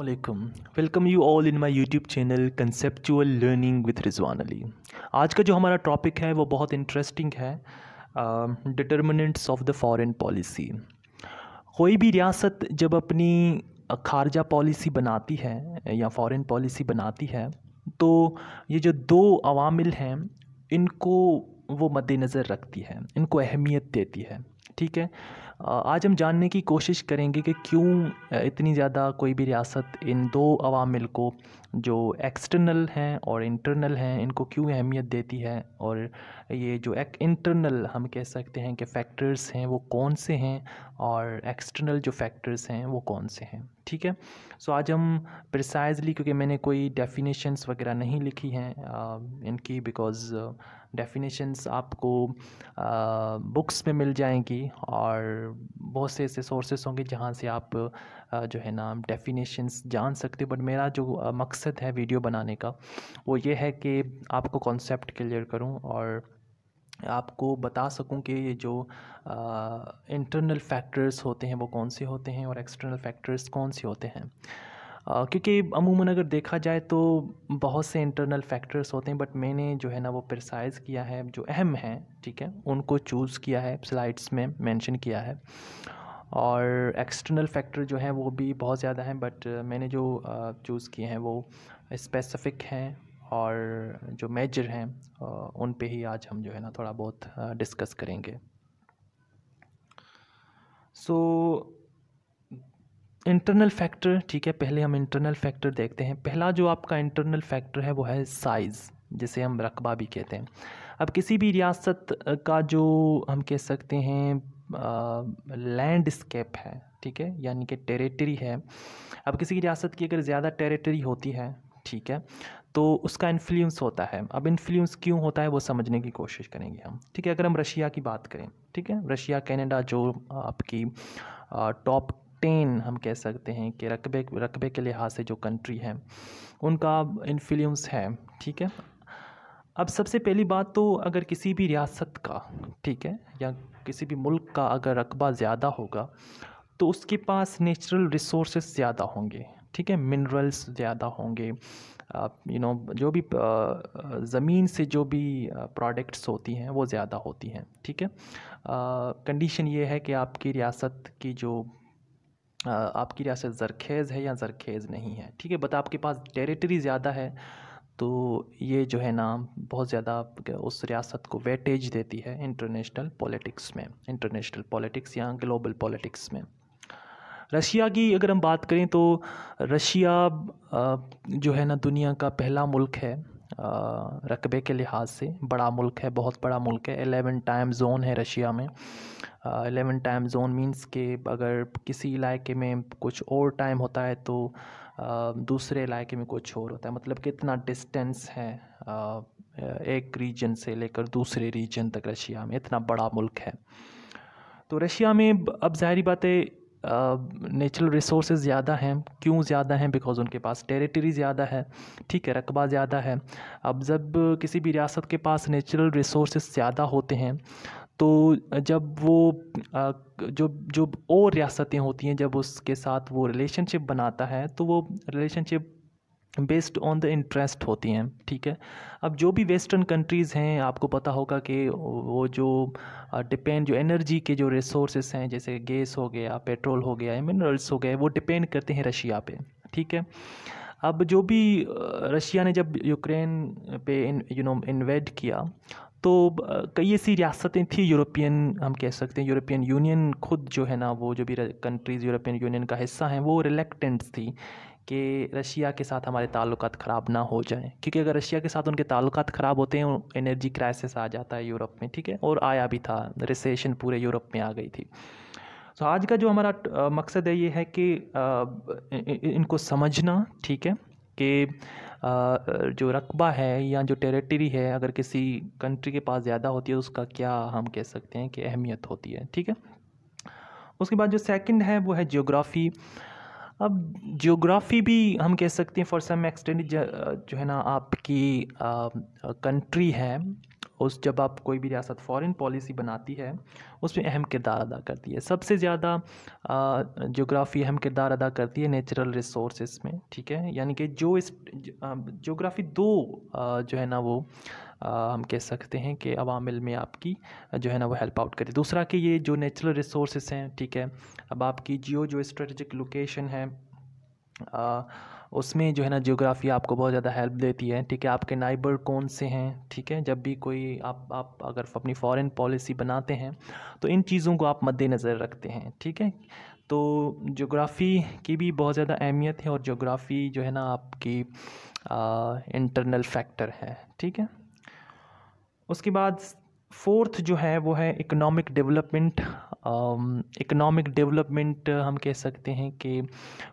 अल्लाम welcome you all in my YouTube channel conceptual learning with Rizwan Ali आज का जो हमारा टॉपिक है वो बहुत इंटरेस्टिंग है determinants of the foreign policy कोई भी रियासत जब अपनी खारजा पॉलिसी बनाती है या फॉरेन पॉलिसी बनाती है तो ये जो दो अवामिल हैं इनको वो मद्देनज़र रखती है इनको अहमियत देती है ठीक है आज हम जानने की कोशिश करेंगे कि क्यों इतनी ज़्यादा कोई भी रियासत इन दो अवामिल को जो एक्सटर्नल हैं और इंटरनल हैं इनको क्यों अहमियत देती है और ये जो एक इंटरनल हम कह सकते हैं कि फैक्टर्स हैं वो कौन से हैं और एक्सटर्नल जो फैक्टर्स हैं वो कौन से हैं ठीक है सो आज हम प्रिसाइजली क्योंकि मैंने कोई डेफिनेशंस वगैरह नहीं लिखी हैं इनकी बिकॉज़ डेफिनेशंस आपको बुक्स में मिल जाएंगी और बहुत से ऐसे सोर्सेस होंगे जहाँ से आप जो है ना डेफिनेशंस जान सकते हो बट मेरा जो मकसद है वीडियो बनाने का वो ये है कि आपको कॉन्सेप्ट क्लियर करूँ और आपको बता सकूं कि ये जो इंटरनल फैक्टर्स होते हैं वो कौन से होते हैं और एक्सटर्नल फैक्टर्स कौन से होते हैं क्योंकि अमूमन अगर देखा जाए तो बहुत से इंटरनल फैक्टर्स होते हैं बट मैंने जो है ना वो प्रिसाइज किया है जो अहम हैं ठीक है उनको चूज़ किया है स्लाइड्स में मेंशन किया है और एक्सटर्नल फैक्टर जो हैं वो भी बहुत ज़्यादा हैं बट मैंने जो चूज़ किए हैं वो स्पेसिफिक हैं और जो मेजर हैं उन पे ही आज हम जो है ना थोड़ा बहुत डिस्कस करेंगे सो so, इंटरनल फैक्टर ठीक है पहले हम इंटरनल फैक्टर देखते हैं पहला जो आपका इंटरनल फैक्टर है वो है साइज़ जिसे हम रकबा भी कहते हैं अब किसी भी रियासत का जो हम कह सकते हैं लैंडस्केप है ठीक है यानी कि टेरिटरी है अब किसी की रियासत की अगर ज़्यादा टेरिटरी होती है ठीक है तो उसका इन्फ्लुएंस होता है अब इन्फ्लुएंस क्यों होता है वो समझने की कोशिश करेंगे हम ठीक है अगर हम रशिया की बात करें ठीक है रशिया कनाडा जो आपकी टॉप टेन हम कह सकते हैं कि रकबे रकबे के लिहाज से जो कंट्री है उनका इन्फ्लुएंस है ठीक है अब सबसे पहली बात तो अगर किसी भी रियासत का ठीक है या किसी भी मुल्क का अगर रकबा ज़्यादा होगा तो उसके पास नेचुरल रिसोर्स ज़्यादा होंगे ठीक है मिनरल्स ज़्यादा होंगे यू नो जो भी ज़मीन से जो भी प्रोडक्ट्स होती हैं वो ज़्यादा होती हैं ठीक है कंडीशन ये है कि आपकी रियासत की जो आपकी रियासत ज़रखेज़ है या ज़रखेज़ नहीं है ठीक है बता आपके पास टेरिटरी ज़्यादा है तो ये जो है ना बहुत ज़्यादा उस रियासत को वेटेज देती है इंटरनेशनल पॉलिटिक्स में इंटरनेशनल पॉलिटिक्स या ग्लोबल पॉलिटिक्स में रशिया की अगर हम बात करें तो रशिया जो है ना दुनिया का पहला मुल्क है रकबे के लिहाज से बड़ा मुल्क है बहुत बड़ा मुल्क है एलेवन टाइम जोन है रशिया में एलेवन टाइम जोन मींस के अगर किसी इलाके में कुछ और टाइम होता है तो आ, दूसरे इलाके में कुछ और होता है मतलब कितना डिस्टेंस है आ, एक रीजन से लेकर दूसरे रीजन तक रशिया में इतना बड़ा मुल्क है तो रशिया में अब जाहरी बात है नेचुरल रिसोर्स ज़्यादा हैं क्यों ज़्यादा हैं बिकॉज उनके पास टेरिटरी ज़्यादा है ठीक है रकबा ज़्यादा है अब जब किसी भी रियासत के पास नेचुरल रिसोर्स ज़्यादा होते हैं तो जब वो जो जो और रियासतें होती हैं जब उसके साथ वो रिलेशनशिप बनाता है तो वो relationship based on the interest होती हैं ठीक है अब जो भी वेस्टर्न कंट्रीज़ हैं आपको पता होगा कि वो जो डिपेंड जो एनर्जी के जो रिसोर्सेस हैं जैसे गैस हो गया पेट्रोल हो गया मिनरल्स हो गए वो डिपेंड करते हैं रशिया पे ठीक है अब जो भी रशिया ने जब यूक्रेन पे यू नो इन्वेड किया तो कई ऐसी रियासतें थी यूरोपियन हम कह सकते हैं यूरोपियन यूनियन खुद जो है ना वो जो भी कंट्रीज़ यूरोपियन यूनियन का हिस्सा हैं वो रिलेक्टेंट थी कि रशिया के साथ हमारे ताल्लुक ख़राब ना हो जाएं क्योंकि अगर रशिया के साथ उनके ताल्लुक ख़राब होते हैं एनर्जी क्राइसिस आ जाता है यूरोप में ठीक है और आया भी था रिसेशन पूरे यूरोप में आ गई थी तो आज का जो हमारा मकसद है ये है कि इनको समझना ठीक है कि जो रकबा है या जो टेरिटरी है अगर किसी कंट्री के पास ज़्यादा होती है उसका क्या हम कह सकते हैं कि अहमियत होती है ठीक है उसके बाद जो सेकंड है वो है जियोग्राफी अब जियोग्राफी भी हम कह सकते हैं फॉर सम एक्सटेंड जो है ना आपकी कंट्री है उस जब आप कोई भी रियासत फॉरेन पॉलिसी बनाती है उसमें अहम किरदार अदा करती है सबसे ज़्यादा जोग्राफ़ी अहम किरदार अदा करती है नेचुरल रिसोर्स में ठीक है यानी कि जो इस जोग्राफ़ी दो जो है ना वो हम कह सकते हैं कि अवामिल में आपकी जो है ना वो हेल्प आउट करे दूसरा कि ये जो नेचुरल रिसोर्स हैं ठीक है अब आपकी जियो जो स्ट्रेटजिक लोकेशन है आ, उसमें जो है ना जियोग्राफी आपको बहुत ज़्यादा हेल्प देती है ठीक है आपके नाइबर कौन से हैं ठीक है जब भी कोई आप आप अगर अपनी फॉरेन पॉलिसी बनाते हैं तो इन चीज़ों को आप मद्देनज़र रखते हैं ठीक है तो जोग्राफ़ी की भी बहुत ज़्यादा अहमियत है और जोग्राफ़ी जो है ना आपकी इंटरनल फैक्टर है ठीक है उसके बाद फोर्थ जो है वो है इकोनॉमिक डेवलपमेंट इकोनॉमिक डेवलपमेंट हम कह सकते हैं कि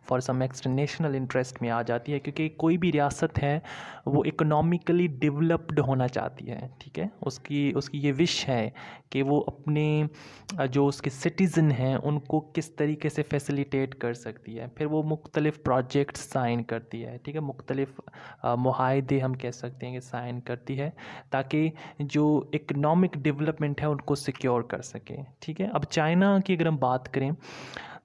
फॉर सम नेशनल इंटरेस्ट में आ जाती है क्योंकि कोई भी रियासत है वो इकोनॉमिकली डेवलप्ड होना चाहती है ठीक है उसकी उसकी ये विश है कि वो अपने जो उसके सिटीज़न हैं उनको किस तरीके से फैसिलिटेट कर सकती है फिर वो मुख्तलिफ़ प्रोजेक्ट साइन करती है ठीक है मुख्तलिफ़ माहदे हम कह सकते हैं कि साइन करती है ताकि जो इकनॉमिक इकोनॉमिक डेवलपमेंट है उनको सिक्योर कर सके ठीक है अब चाइना की अगर हम बात करें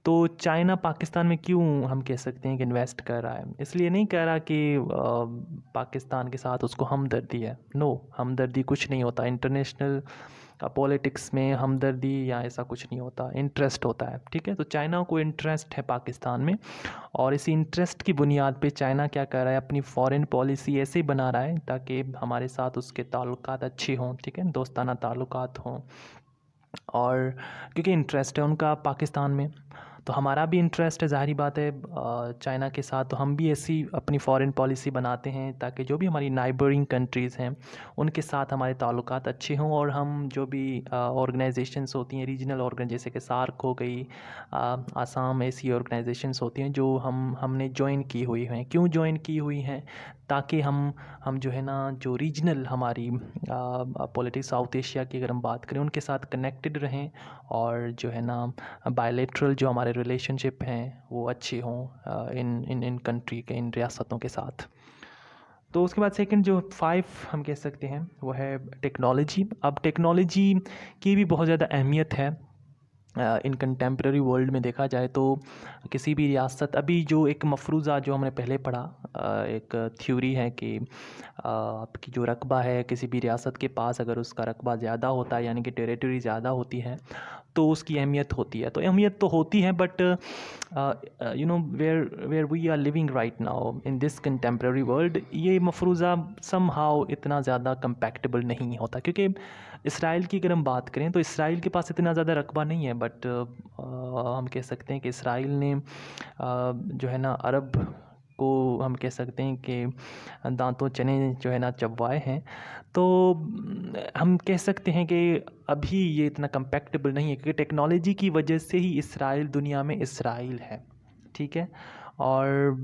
तो चाइना पाकिस्तान में क्यों हम कह सकते हैं कि इन्वेस्ट कर रहा है इसलिए नहीं कह रहा कि पाकिस्तान के साथ उसको हमदर्दी है नो हमदर्दी कुछ नहीं होता इंटरनेशनल पॉलिटिक्स में हमदर्दी या ऐसा कुछ नहीं होता इंटरेस्ट होता है ठीक है तो चाइना को इंटरेस्ट है पाकिस्तान में और इसी इंटरेस्ट की बुनियाद पे चाइना क्या कर रहा है अपनी फॉरेन पॉलिसी ऐसे बना रहा है ताकि हमारे साथ उसके ताल्लुक अच्छे हों ठीक है दोस्ताना ताल्लुक हों और क्योंकि इंटरेस्ट है उनका पाकिस्तान में तो हमारा भी इंटरेस्ट है ज़ाहरी बात है चाइना के साथ तो हम भी ऐसी अपनी फॉरेन पॉलिसी बनाते हैं ताकि जो भी हमारी नाइबरिंग कंट्रीज़ हैं उनके साथ हमारे ताल्लुक अच्छे हों और हम जो भी ऑर्गेनाइजेशंस होती हैं रीजनल ऑर्गन जैसे कि सार्क हो गई आसाम ऐसी ऑर्गेनाइजेशंस होती हैं जो हम हमने ज्वाइन की हुई हैं क्यों ज्वाइन की हुई हैं ताकि हम हम जो है ना जो रीजनल हमारी पॉलिटिक्स साउथ एशिया की अगर हम बात करें उनके साथ कनेक्टेड रहें और जो है ना बायोलेट्रल जो हमारे रिलेशनशिप हैं वो अच्छी हों इन इन इन कंट्री के इन रियासतों के साथ तो उसके बाद सेकंड जो फाइव हम कह सकते हैं वो है टेक्नोलॉजी अब टेक्नोलॉजी की भी बहुत ज़्यादा अहमियत है इन कंटेम्प्रेरी वर्ल्ड में देखा जाए तो किसी भी रियासत अभी जो एक मफरूज़ा जो हमने पहले पढ़ा एक थ्योरी है कि आपकी जो रकबा है किसी भी रियासत के पास अगर उसका रकबा ज़्यादा होता है यानी कि टेरिटरी ज़्यादा होती है तो उसकी अहमियत होती है तो अहमियत तो होती है but you know where where we are living right now in this contemporary world ये मफरूज़ा सम हाउ इतना ज़्यादा कंपैक्टेबल नहीं होता क्योंकि इसराइल की अगर हम बात करें तो इसराइल के पास इतना ज़्यादा रकबा नहीं है बट हम कह सकते हैं कि इसराइल ने जो है ना अरब को हम कह सकते हैं कि दांतों चने जो है ना चबवाए हैं तो हम कह सकते हैं कि अभी ये इतना कंपेक्टेबल नहीं है क्योंकि टेक्नोलॉजी की वजह से ही इसराइल दुनिया में इसराइल है ठीक है और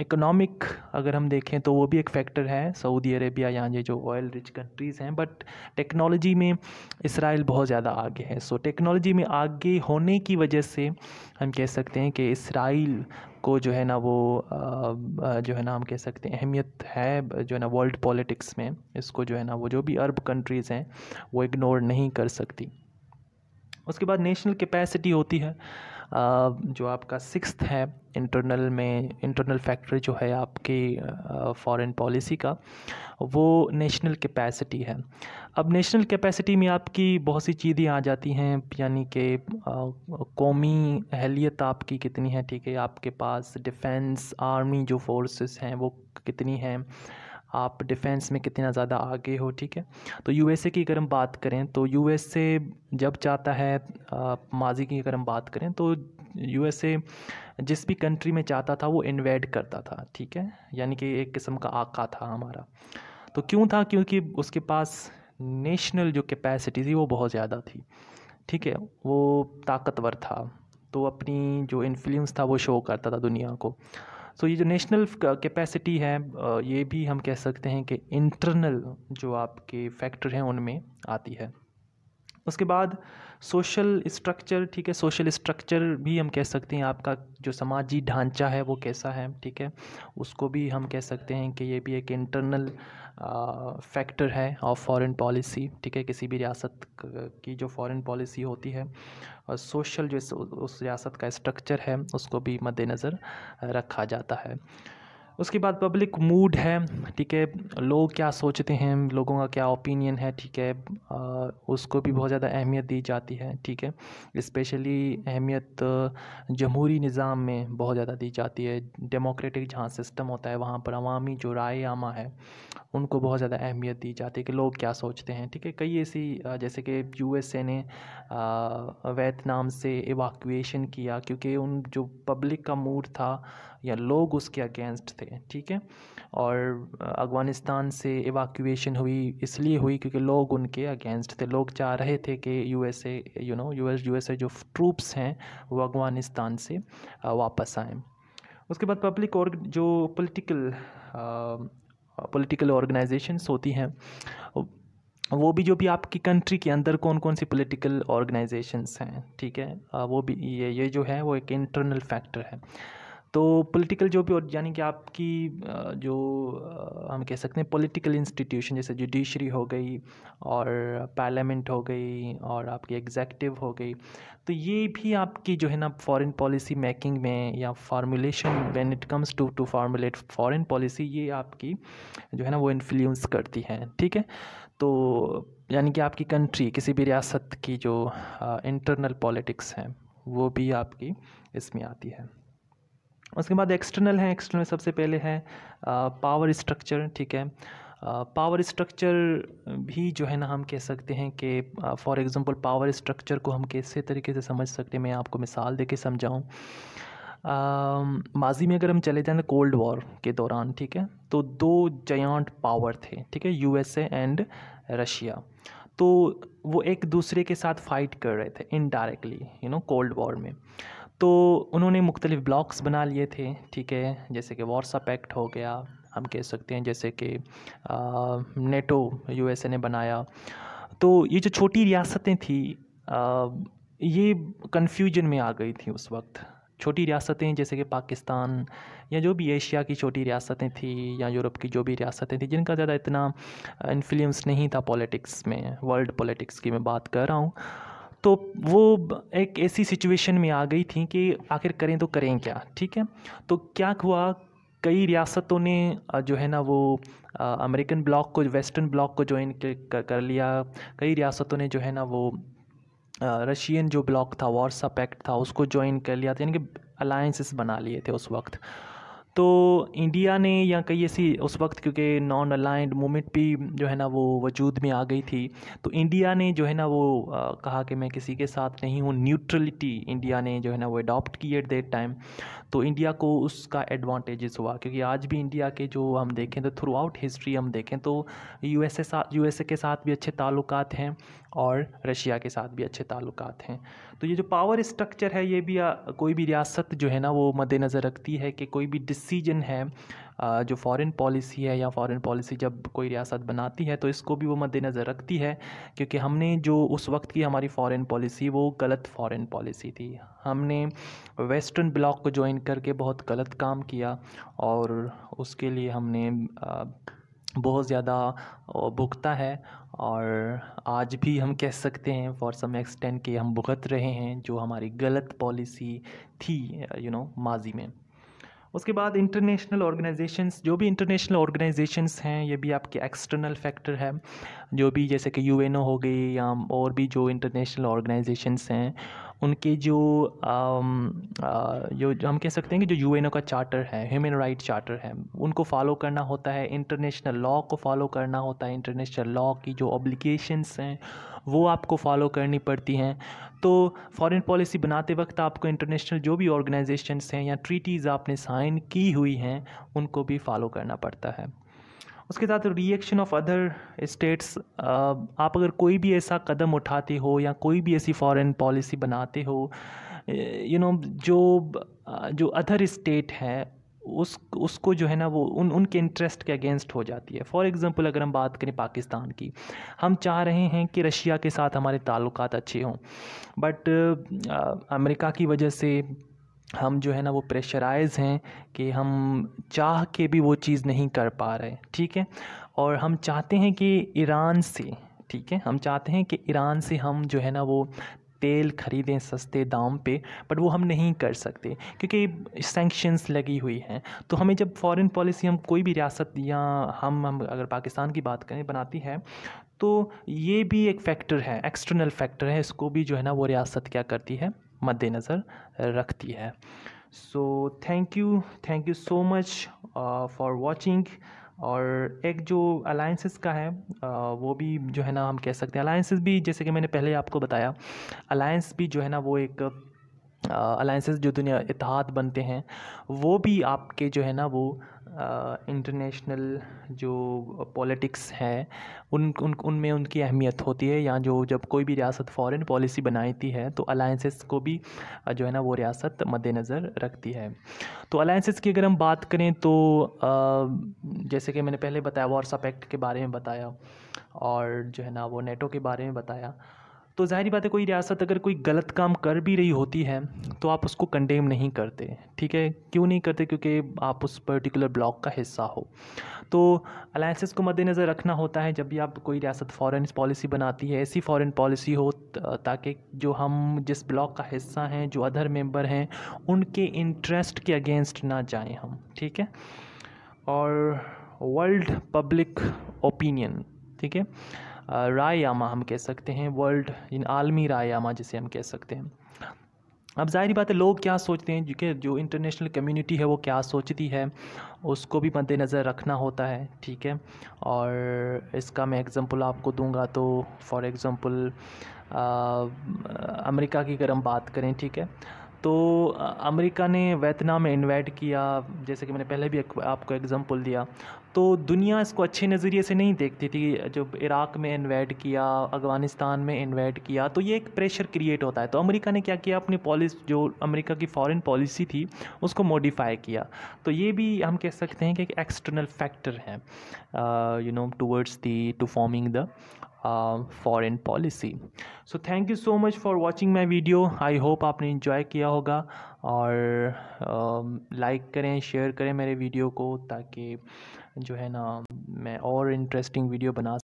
इकोनॉमिक अगर हम देखें तो वो भी एक फैक्टर है सऊदी अरेबिया यहाँ ये जो ऑयल रिच कंट्रीज़ हैं बट टेक्नोलॉजी में इसराइल बहुत ज़्यादा आगे है सो so, टेक्नोलॉजी में आगे होने की वजह से हम कह सकते हैं कि इसराइल को जो है ना वो जो है ना हम कह सकते हैं अहमियत है जो है ना वर्ल्ड पॉलिटिक्स में इसको जो है ना वो जो भी अरब कंट्रीज़ हैं वो इग्नोर नहीं कर सकती उसके बाद नेशनल कैपेसिटी होती है जो आपका सिक्स है इंटरनल में इंटरनल फैक्टर जो है आपकी फॉरेन पॉलिसी का वो नेशनल कैपेसिटी है अब नेशनल कैपेसिटी में आपकी बहुत सी चीज़ें आ जाती हैं यानी कि कौमी अहलियत आपकी कितनी है ठीक है आपके पास डिफेंस आर्मी जो फोर्सेस हैं वो कितनी हैं आप डिफेंस में कितना ज़्यादा आगे हो ठीक है तो यू की अगर हम बात करें तो यू जब चाहता है माजी की अगर हम बात करें तो यू जिस भी कंट्री में चाहता था वो इन्वेड करता था ठीक है यानी कि एक किस्म का आका था हमारा तो क्यों था क्योंकि उसके पास नेशनल जो कैपेसिटी थी वो बहुत ज़्यादा थी ठीक है वो ताकतवर था तो अपनी जो इन्फ्लुएंस था वो शो करता था दुनिया को सो so, ये जो नेशनल कैपेसिटी है ये भी हम कह सकते हैं कि इंटरनल जो आपके फैक्टर हैं उनमें आती है उसके बाद सोशल स्ट्रक्चर ठीक है सोशल स्ट्रक्चर भी हम कह सकते हैं आपका जो समाजी ढांचा है वो कैसा है ठीक है उसको भी हम कह सकते हैं कि ये भी एक इंटरनल फैक्टर है ऑफ फॉरेन पॉलिसी ठीक है किसी भी रियासत की जो फॉरेन पॉलिसी होती है और सोशल जो उस रियासत का स्ट्रक्चर है उसको भी मद्देनज़र रखा जाता है उसके बाद पब्लिक मूड है ठीक है लोग क्या सोचते हैं लोगों का क्या ओपिनियन है ठीक है उसको भी बहुत ज़्यादा अहमियत दी जाती है ठीक है इस्पेशली अहमियत जमहूरी निज़ाम में बहुत ज़्यादा दी जाती है डेमोक्रेटिक जहाँ सिस्टम होता है वहाँ पर अवामी जो राय आमा है उनको बहुत ज़्यादा अहमियत दी जाती है कि लोग क्या सोचते हैं ठीक है कई ऐसी जैसे कि ए ने वियतनाम से एवाकुएशन किया क्योंकि उन जो पब्लिक का मूड था या लोग उसके अगेंस्ट थे ठीक है और अफ़गानिस्तान से एवाक्यूएशन हुई इसलिए हुई क्योंकि लोग उनके अगेंस्ट थे लोग चाह रहे थे कि USA you know US USA जो ट्रूप्स हैं वो अफ़गानिस्तान से वापस आए उसके बाद पब्लिक और जो पॉलिटिकल पॉलिटिकल ऑर्गेनाइजेशंस होती हैं वो भी जो भी आपकी कंट्री के अंदर कौन कौन सी पॉलिटिकल ऑर्गेनाइजेशंस हैं ठीक है वो भी ये ये जो है वो एक इंटरनल फैक्टर है तो पॉलिटिकल जो भी और यानी कि आपकी जो हम कह सकते हैं पॉलिटिकल इंस्टीट्यूशन जैसे जुडिशरी हो गई और पार्लियामेंट हो गई और आपकी एग्जैक्टिव हो गई तो ये भी आपकी जो है ना फॉरेन पॉलिसी मेकिंग में या formulation when it comes to to formulate foreign policy ये आपकी जो है ना वो इन्फ्लुएंस करती है ठीक है तो यानी कि आपकी कंट्री किसी भी रियासत की जो इंटरनल पॉलिटिक्स हैं वो भी आपकी इसमें आती है उसके बाद एक्सटर्नल हैं एक्सटर्नल सबसे पहले हैं पावर स्ट्रक्चर ठीक है पावर स्ट्रक्चर भी जो है ना हम कह सकते हैं कि फॉर एग्ज़ाम्पल पावर स्ट्रक्चर को हम कैसे तरीके से समझ सकते हैं मैं आपको मिसाल दे के समझाऊँ माजी में अगर हम चले जाएँ कोल्ड वॉर के दौरान ठीक है तो दो जयांट पावर थे ठीक है यूएसए एंड रशिया तो वो एक दूसरे के साथ फाइट कर रहे थे indirectly you know cold war में तो उन्होंने मुख्तलिफ़ ब्लॉक्स बना लिए थे ठीक है जैसे कि वार्सा एक्ट हो गया हम कह सकते हैं जैसे कि नेटो यूएसए ने बनाया तो ये जो छोटी रियासतें थी आ, ये कन्फ्यूजन में आ गई थी उस वक्त छोटी रियासतें जैसे कि पाकिस्तान या जो भी एशिया की छोटी रियासतें थी या यूरोप की जो भी रियासतें थी जिनका ज़्यादा इतना इन्फ्लुएंस नहीं था पॉलिटिक्स में वर्ल्ड पॉलिटिक्स की मैं बात कर रहा हूँ तो वो एक ऐसी सिचुएशन में आ गई थी कि आखिर करें तो करें क्या ठीक है तो क्या हुआ कई रियासतों ने जो है ना वो अमेरिकन ब्लॉक को वेस्टर्न ब्लॉक को ज्वाइन कर लिया कई रियासतों ने जो है ना वो रशियन जो ब्लॉक था वार्सा पैक्ट था उसको ज्वाइन कर लिया था यानी कि अलायंसेस बना लिए थे उस वक्त तो इंडिया ने या कई ऐसी उस वक्त क्योंकि नॉन अलाइंड मूवमेंट भी जो है ना वो वजूद में आ गई थी तो इंडिया ने जो है ना वो आ, कहा कि मैं किसी के साथ नहीं हूँ न्यूट्रलिटी इंडिया ने जो है ना वो अडॉप्ट की एट दैट टाइम तो इंडिया को उसका एडवांटेजेस हुआ क्योंकि आज भी इंडिया के जो हम देखें तो थ्रू आउट हिस्ट्री हम देखें तो यू एस के साथ भी अच्छे ताल्लुक़ हैं और रशिया के साथ भी अच्छे ताल्लुक़ हैं तो ये जो पावर स्ट्रक्चर है ये भी आ, कोई भी रियासत जो है ना वो मद्देनज़र रखती है कि कोई भी डिसीजन है आ, जो फॉरेन पॉलिसी है या फॉरेन पॉलिसी जब कोई रियासत बनाती है तो इसको भी वो मद्देनज़र रखती है क्योंकि हमने जो उस वक्त की हमारी फॉरेन पॉलिसी वो गलत फॉरेन पॉलिसी थी हमने वेस्टर्न ब्लॉक को ज्वाइन करके बहुत गलत काम किया और उसके लिए हमने बहुत ज़्यादा भुगता है और आज भी हम कह सकते हैं फॉर सम एक्सटेंड कि हम भुगत रहे हैं जो हमारी गलत पॉलिसी थी यू नो माजी में उसके बाद इंटरनेशनल ऑर्गेनाइजेशंस जो भी इंटरनेशनल ऑर्गेनाइजेशंस हैं ये भी आपके एक्सटर्नल फैक्टर है जो भी जैसे कि यू हो गई या और भी जो इंटरनेशनल ऑर्गेनाइजेशंस हैं उनके जो जो हम कह सकते हैं कि जो यू का चार्टर है ह्यूमन राइट चार्टर है उनको फॉलो करना होता है इंटरनेशनल लॉ को फॉलो करना होता है इंटरनेशनल लॉ की जो ऑब्लिगेशंस हैं वो आपको फॉलो करनी पड़ती हैं तो फॉरेन पॉलिसी बनाते वक्त आपको इंटरनेशनल जो भी ऑर्गेनाइजेशंस हैं या ट्रीटीज़ आपने साइन की हुई हैं उनको भी फॉलो करना पड़ता है उसके साथ रिएक्शन ऑफ अदर स्टेट्स आप अगर कोई भी ऐसा कदम उठाते हो या कोई भी ऐसी फॉरेन पॉलिसी बनाते हो यू नो जो जो अदर स्टेट है उस उसको जो है ना वो उन उनके इंटरेस्ट के अगेंस्ट हो जाती है फॉर एग्ज़ाम्पल अगर हम बात करें पाकिस्तान की हम चाह रहे हैं कि रशिया के साथ हमारे ताल्लुकात अच्छे हों बट अमेरिका की वजह से हम जो है ना वो प्रेशराइज हैं कि हम चाह के भी वो चीज़ नहीं कर पा रहे ठीक है और हम चाहते हैं कि ईरान से ठीक है हम चाहते हैं कि ईरान से हम जो है ना वो तेल ख़रीदें सस्ते दाम पे बट वो हम नहीं कर सकते क्योंकि सेंक्शंस लगी हुई हैं तो हमें जब फॉरेन पॉलिसी हम कोई भी रियासत या हम हम अगर पाकिस्तान की बात करें बनाती है तो ये भी एक फैक्टर है एक्सटर्नल फैक्टर है इसको भी जो है ना वो रियासत क्या करती है मद्देनज़र रखती है so thank you thank you so much for watching और एक जो अलायंसिस का है uh, वो भी जो है ना हम कह सकते हैं अलाइंसेस भी जैसे कि मैंने पहले आपको बताया अलायंस भी जो है ना वो एक अलाइंसेस uh, जो दुनिया इतिहाद बनते हैं वो भी आपके जो है ना वो इंटरनेशनल जो पॉलिटिक्स है उन उन उनमें उनकी अहमियत होती है या जो जब कोई भी रियासत फॉरेन पॉलिसी बनाती है तो अलायंसेस को भी जो है ना वो रियासत मद्देनज़र रखती है तो अलायंसेस की अगर हम बात करें तो जैसे कि मैंने पहले बताया वार्सा पैक्ट के बारे में बताया और जो है ना वो नेटो के बारे में बताया तो जाहिर बात है कोई रियासत अगर कोई गलत काम कर भी रही होती है तो आप उसको कंडेम नहीं करते ठीक है क्यों नहीं करते क्योंकि आप उस पर्टिकुलर ब्लॉक का हिस्सा हो तो अलायसेस को मद्देनज़र रखना होता है जब भी आप कोई रियासत फ़ॉरन पॉलिसी बनाती है ऐसी फ़ॉरन पॉलिसी हो ताकि जो हम जिस ब्लॉक का हिस्सा हैं जो अदर मेंबर हैं उनके इंटरेस्ट के अगेंस्ट ना जाएं हम ठीक है और वर्ल्ड पब्लिक ओपिनियन ठीक है रायामा हम कह सकते हैं वर्ल्ड इन आलमी रायामा जिसे हम कह सकते हैं अब जाहिर बात है लोग क्या सोचते हैं क्योंकि जो इंटरनेशनल कम्युनिटी है वो क्या सोचती है उसको भी मद्देनज़र रखना होता है ठीक है और इसका मैं एग्ज़ाम्पल आपको दूंगा तो फॉर एग्ज़ाम्पल अमेरिका की अगर हम बात करें ठीक है तो अमेरिका ने वेतना में इन्वाइट किया जैसे कि मैंने पहले भी आपको एग्ज़ाम्पल दिया तो दुनिया इसको अच्छे नज़रिए से नहीं देखती थी जब इराक़ में इन्वेट किया अफ़गानिस्तान में इन्वेट किया तो ये एक प्रेशर क्रिएट होता है तो अमेरिका ने क्या किया अपनी पॉलिस जो अमेरिका की फॉरेन पॉलिसी थी उसको मॉडिफाई किया तो ये भी हम कह सकते हैं कि एक एक्सटर्नल फैक्टर है you know towards the to forming the foreign policy so thank you so much for watching my video I hope आपने इन्जॉय किया होगा और लाइक uh, like करें शेयर करें मेरे वीडियो को ताकि जो है ना मैं और इंटरेस्टिंग वीडियो बना